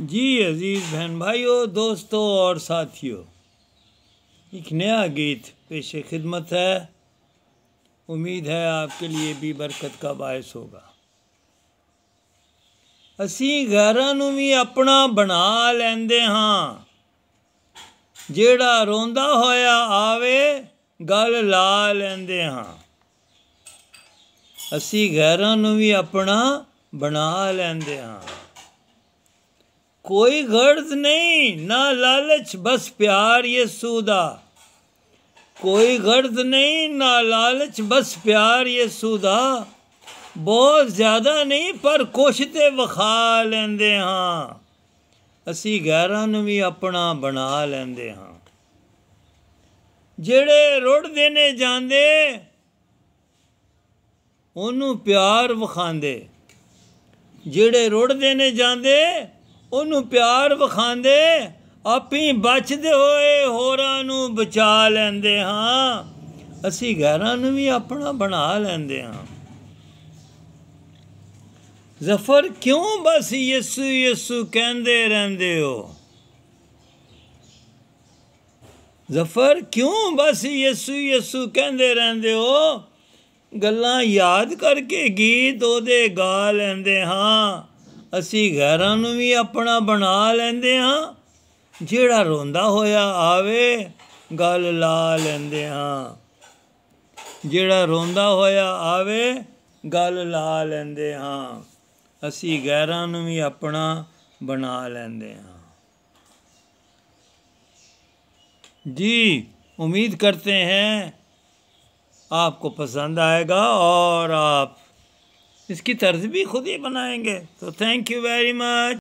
जी अजीज़ बहन भाइयों दोस्तों और साथियों एक नया गीत पेश खिदमत है उम्मीद है आपके लिए भी बरकत का बायस होगा ਅਸੀਂ ਘਰਾਂ ਨੂੰ ਵੀ ਆਪਣਾ ਬਣਾ ਲੈਂਦੇ ਹਾਂ ਜਿਹੜਾ ਰੋਂਦਾ ਹੋਇਆ ਆਵੇ ਗੱਲ ਲਾ ਲੈਂਦੇ ਹਾਂ ਅਸੀਂ ਘਰਾਂ ਨੂੰ ਵੀ ਆਪਣਾ ਬਣਾ ਲੈਂਦੇ ਹਾਂ ਕੋਈ ਗਰਜ਼ ਨਹੀਂ ਨਾ ਲਾਲਚ ਬਸ ਪਿਆਰ ਯਿਸੂ ਦਾ ਕੋਈ ਗਰਜ਼ ਨਹੀਂ ਨਾ ਲਾਲਚ ਬਸ ਪਿਆਰ ਯਿਸੂ ਦਾ ਬਹੁਤ ਜ਼ਿਆਦਾ ਨਹੀਂ ਪਰ ਕੁਛ ਤੇ ਵਖਾ ਲੈਂਦੇ ਹਾਂ ਅਸੀਂ ਗੈਰਾਂ ਨੂੰ ਵੀ ਆਪਣਾ ਬਣਾ ਲੈਂਦੇ ਹਾਂ ਜਿਹੜੇ ਰੁੜਦੇ ਨੇ ਜਾਂਦੇ ਉਹਨੂੰ ਪਿਆਰ ਵਖਾਉਂਦੇ ਜਿਹੜੇ ਰੁੜਦੇ ਨੇ ਜਾਂਦੇ ਉਹਨੂੰ ਪਿਆਰ ਵਿਖਾਉਂਦੇ ਆਪੀ ਬਚਦੇ ਹੋਏ ਹੋਰਾਂ ਨੂੰ ਬਚਾ ਲੈਂਦੇ ਹਾਂ ਅਸੀਂ ਗੈਰਾਂ ਨੂੰ ਵੀ ਆਪਣਾ ਬਣਾ ਲੈਂਦੇ ਹਾਂ ਜ਼ਫਰ ਕਿਉਂ ਬਸ ਯਿਸੂ ਯਿਸੂ ਕਹਿੰਦੇ ਰਹਿੰਦੇ ਹੋ ਜ਼ਫਰ ਕਿਉਂ ਬਸ ਯਿਸੂ ਯਿਸੂ ਕਹਿੰਦੇ ਰਹਿੰਦੇ ਹੋ ਗੱਲਾਂ ਯਾਦ ਕਰਕੇ ਗੀਤ ਉਹਦੇ ਗਾ ਲੈਂਦੇ ਹਾਂ ਅਸੀਂ ਗੈਰਾਂ ਨੂੰ ਵੀ ਆਪਣਾ ਬਣਾ ਲੈਂਦੇ ਹਾਂ ਜਿਹੜਾ ਰੋਂਦਾ ਹੋਇਆ ਆਵੇ ਗੱਲ ਲਾ ਲੈਂਦੇ ਹਾਂ ਜਿਹੜਾ ਰੋਂਦਾ ਹੋਇਆ ਆਵੇ ਗੱਲ ਲਾ ਲੈਂਦੇ ਹਾਂ ਅਸੀਂ ਗੈਰਾਂ ਨੂੰ ਵੀ ਆਪਣਾ ਬਣਾ ਲੈਂਦੇ ਹਾਂ ਜੀ ਉਮੀਦ ਕਰਤੇ ਹਾਂ ਆਪਕੋ ਪਸੰਦ ਆਏਗਾ ਔਰ ਆਪ इसकी तर्ज भी खुद ही बनाएंगे तो थैंक यू वेरी मच